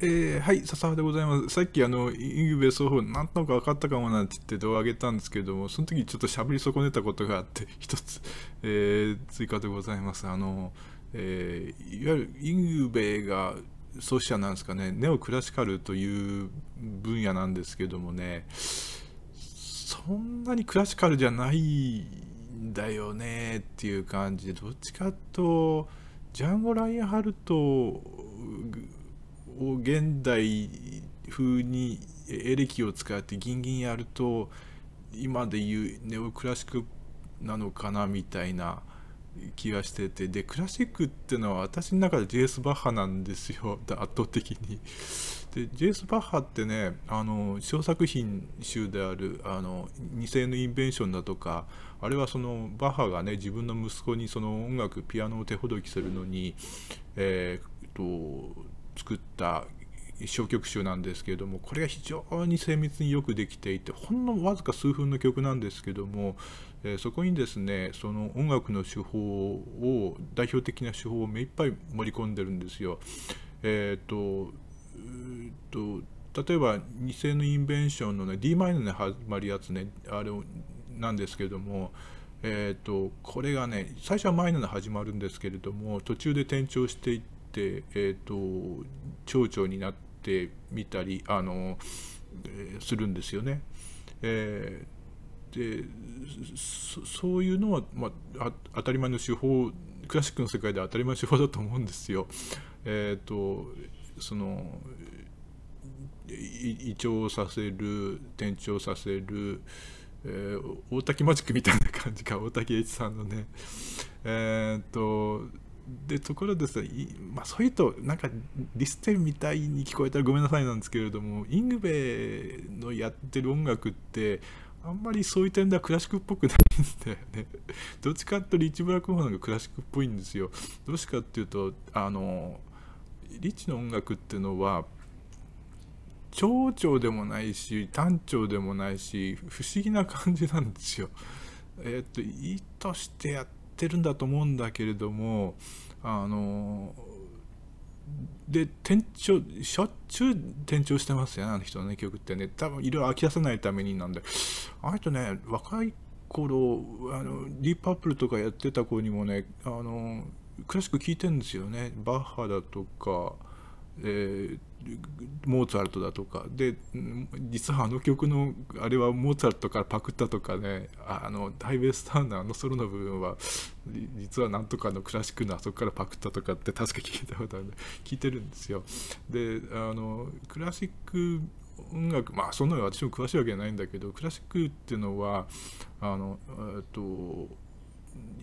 えー、はい、笹原でございます。さっき、あの、イングベ奏法、なんとか分かったかもなんて言って動画上げたんですけども、その時ちょっとしゃべり損ねたことがあって、一つ、えー、追加でございます。あの、えー、いわゆるイングベが創始者なんですかね、ネオクラシカルという分野なんですけどもね、そんなにクラシカルじゃないんだよねっていう感じで、どっちかと、ジャンゴ・ライアハルトを現代風にエレキを使ってギンギンやると今で言うネオクラシックなのかなみたいな気がしててでクラシックってのは私の中でジェイス・バッハなんですよ 圧倒的に。でジェイス・バッハってねあの小作品集である「あの二世のインベンション」だとかあれはそのバッハがね自分の息子にその音楽ピアノを手ほどきするのに、えー、と作った小曲集なんですけれどもこれが非常に精密によくできていてほんのわずか数分の曲なんですけども、えー、そこにですねその音楽の手法を代表的な手法を目いっぱい盛り込んでるんですよ。えっ、と,、えと、例えば「偽のインベンション」のね d マイナーで始まるやつねあれなんですけどもえーと、これがね最初はマイナーで始まるんですけれども途中で転調していって、えーと、町長になってみたりあの、えー、するんですよね。えー、でそういうのは、まあ、当たり前の手法クラシックの世界で当たり前の手法だと思うんですよ。えーと、その腸をさせる転調させる、えー、大滝マジックみたいな感じか大滝栄一さんのねえー、っとでところですい、まあ、そういうとなんかディステンみたいに聞こえたらごめんなさいなんですけれどもイングベーのやってる音楽ってあんまりそういう点ではクラシックっぽくないんだよね。どっちかってうとリッチ・ブラックホーンがクラシックっぽいんですよ。どうしてかっていうとあのリッチの音楽っていうのは長調でもないし短調でもないし不思議な感じなんですよ。えっ、ー、と意図してやってってるんだと思うんだけれどもあので転調しょっちゅう転調してますよねあの人のね曲ってね多分いろいろ飽き出さないためになんであの人ね若い頃あのディープアップルとかやってた子にもねあのクラシック聴いてるんですよねバッハだとかえー、モーツァルトだとかで実はあの曲のあれはモーツァルトからパクったとかねあのダイベスターナあのソロの部分は実はなんとかのクラシックのあそこからパクったとかって確か聞いたことあるんで聞いてるんですよ。であのクラシック音楽まあそんなの私も詳しいわけじゃないんだけどクラシックっていうのはあのえっと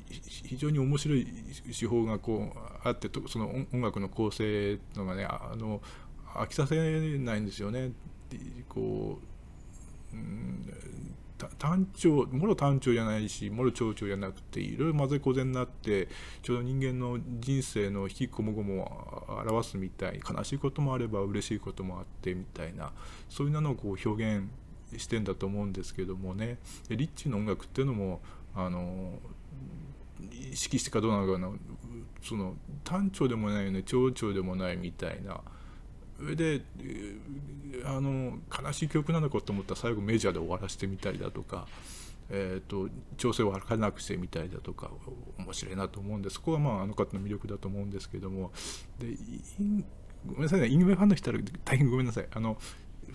非常に面白い手法がこうあってその音楽の構成のがねあの飽きさせないんですよね。こう、うん、単調もろ単調じゃないしもろ長調じゃなくていろいろ混ぜこぜになってちょうど人間の人生の引きこもごもを表すみたい悲しいこともあれば嬉しいこともあってみたいなそういうのをこう表現してんだと思うんですけどもねリッチの音楽っていうのもあの意識してかどうなのかなその単調でもないよね長調でもないみたいな。それで、あの悲しい曲なのかと思ったら最後メジャーで終わらせてみたりだとか、えーと、調整をかなくしてみたりだとか面白いなと思うんでそこはまああの方の魅力だと思うんですけどもでごめんなさいねイングベファンの人は大変ごめんなさいあの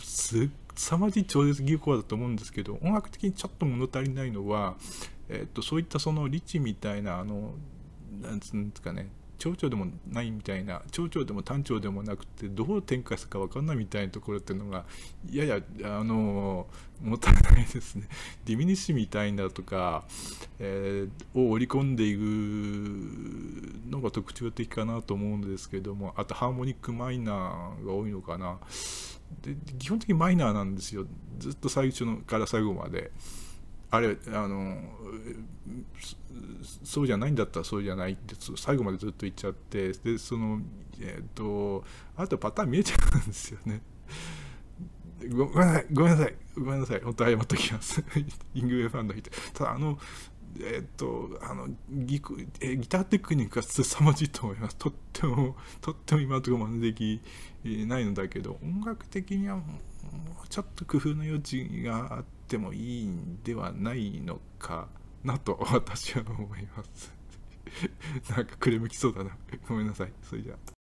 すさまじい超絶技巧だと思うんですけど音楽的にちょっと物足りないのは、えーと、とそういったそのリチみたいなあのなんつうんですかね町長でもないみたいな町長でも単調でもなくてどう展開するか分かんないみたいなところっていうのがややあのもったいないですね ディミニッシュみたいなとか、えー、を織り込んでいくのが特徴的かなと思うんですけどもあとハーモニックマイナーが多いのかなで基本的にマイナーなんですよずっと最初のから最後まで。あれあのそうじゃないんだったらそうじゃないって最後までずっと言っちゃってでそのえっ、ー、とあとパターン見えちゃうんですよねごめんなさいごめんなさいごめんなさい本当謝っときます イングウェイファンの人ただあのえっ、ー、とあのギえギターテクニックが凄まじいと思いますとってもとっても今のところ真似できないのだけど音楽的にはもうもうちょっと工夫の余地があってもいいんではないのかなと私は思います なんかくれむきそうだなごめんなさいそれじゃあ